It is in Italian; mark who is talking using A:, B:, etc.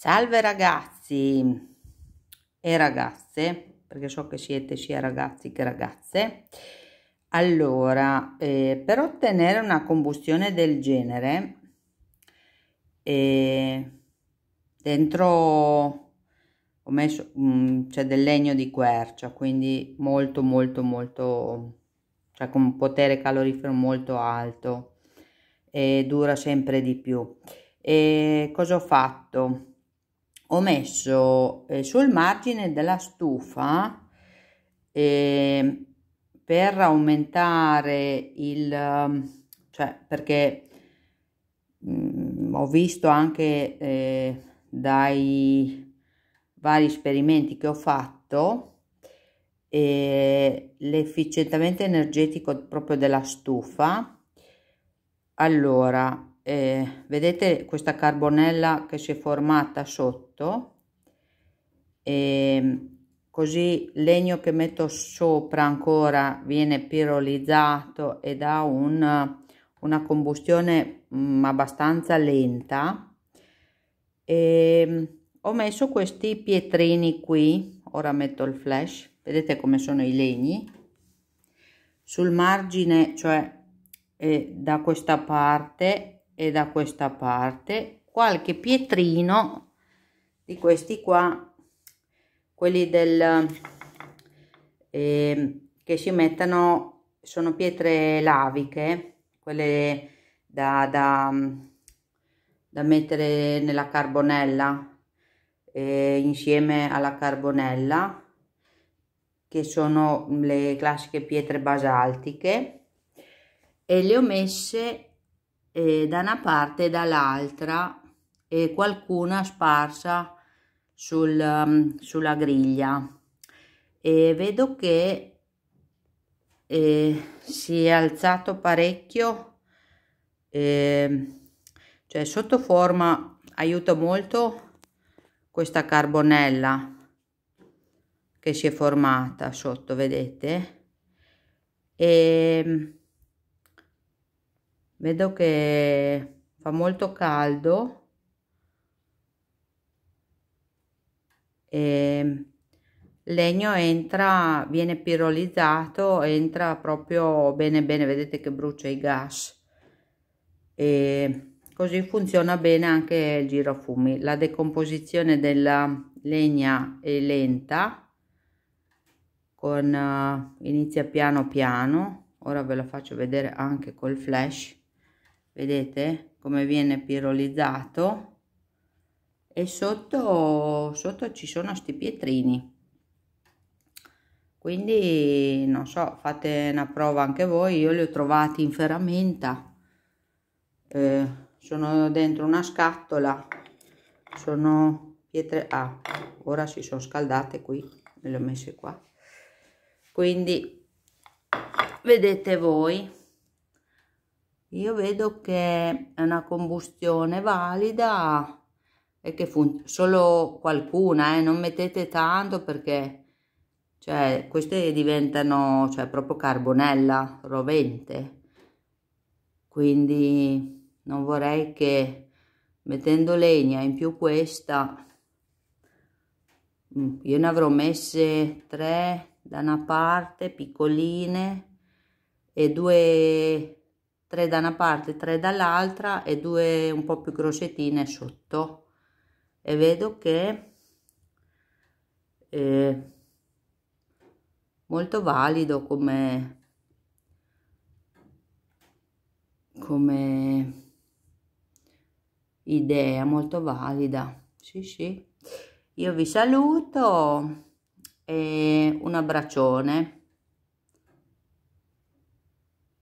A: Salve ragazzi e ragazze, perché so che siete sia ragazzi che ragazze. Allora, eh, per ottenere una combustione del genere, eh, dentro ho messo mm, c'è del legno di quercia, quindi molto molto molto, cioè con un potere calorifero molto alto e dura sempre di più. E cosa ho fatto? ho messo eh, sul margine della stufa eh, per aumentare il ehm, cioè perché mh, mm, ho visto anche eh, dai vari esperimenti che ho fatto l'efficientamento energetico proprio della stufa allora eh, vedete questa carbonella che si è formata sotto e ehm, così il legno che metto sopra ancora viene pirolizzato ed ha un, una combustione mh, mm, abbastanza lenta e ehm, ho messo questi pietrini qui ora metto il flash vedete come sono i legni sul margine cioè eh, da questa parte e da questa parte qualche pietrino di questi qua quelli del eh, che si mettono sono pietre laviche quelle da, da, da mettere nella carbonella eh, insieme alla carbonella che sono le classiche pietre basaltiche e le ho messe eh, da una parte e dall'altra e qualcuna sparsa sul, um, sulla griglia e vedo che eh, si è alzato parecchio eh, cioè sotto forma aiuta molto questa carbonella che si è formata sotto vedete e ehm, vedo che fa molto caldo e legno entra viene pirolizzato entra proprio bene bene vedete che brucia i gas e così funziona bene anche il girafumi la decomposizione della legna è lenta con uh, inizia piano piano ora ve la faccio vedere anche col flash vedete come viene pirolizzato e sotto, sotto ci sono sti pietrini quindi non so fate una prova anche voi io li ho trovati in ferramenta eh, sono dentro una scatola sono pietre ah ora si sono scaldate qui le ho messe qua quindi vedete voi io vedo che è una combustione valida e che funziona solo qualcuna eh? non mettete tanto perché cioè, queste diventano cioè, proprio carbonella rovente quindi non vorrei che mettendo legna in più questa mm, io ne avrò messe tre da una parte piccoline e due 3 da una parte 3 dall'altra e due un po più grossettine sotto e vedo che è eh, molto valido come come idea molto valida sì sì io vi saluto e un abbraccione